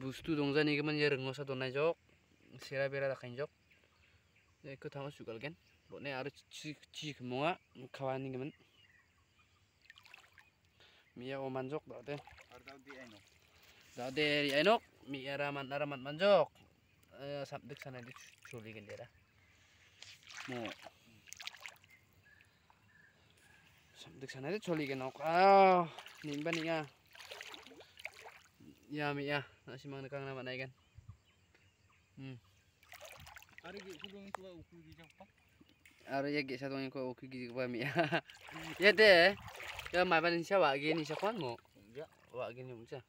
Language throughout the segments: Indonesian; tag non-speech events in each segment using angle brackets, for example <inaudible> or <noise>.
বুস্তু দংজা নিগে মানে রংসা দনাই জক সেরা বেরা দেখাইন জক একো থাম সুগাল গেন বনে আর চি চি মোয়া খাওয়া নিগে মান মিয়া ও মান জক দাদে আর দাউ দি আইনো দাদে রি আইনো মিয়া রা মান নারা মান মান জক সাব দেখ সানা দি চুলি গেন দেরা Ya, mi ya. Nak simang nekang nama naik kan. Hmm. Ari ge kudung tua uku gi japa. Ari ya ge satu yang kau uku gi japa mi ya. Ya deh. Ya mai ban insya wak ge ni sakon mo. Ya, wak ge ni unsa.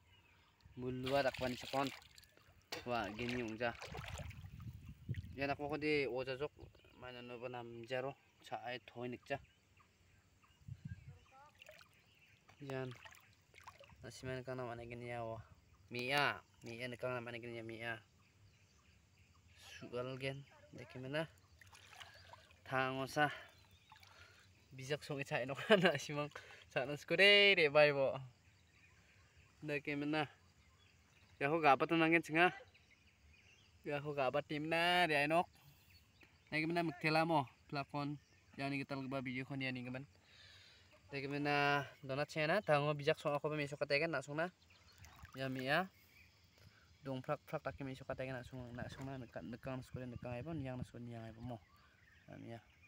Mulwa dak ban sakon. Wak ge ni unsa. Ya nak ko de oja jok mai na no banam jaro. Cha ai thoi nik cha. Yan. Nasimen kana mana gini ya wah. Mia Mia nakang naman ang ya Mia sual gen deki mana tango sa bijak song ita ino kana <laughs> simang sanan skure deh bye bo deki mana ya ho apa to nangen cengah, ya aku gapa tim na deh ino deki mana muktela mo Yang yani kita video babi yang yani gaman deki mana donat chena tango bijak song aku pa meso kategan song na yami ya dong prak prak tak kemi suka tega nak sung nak sung nak dekat dekat nak sekolah dekat apa yang nak sekolah niang apa mo yami ya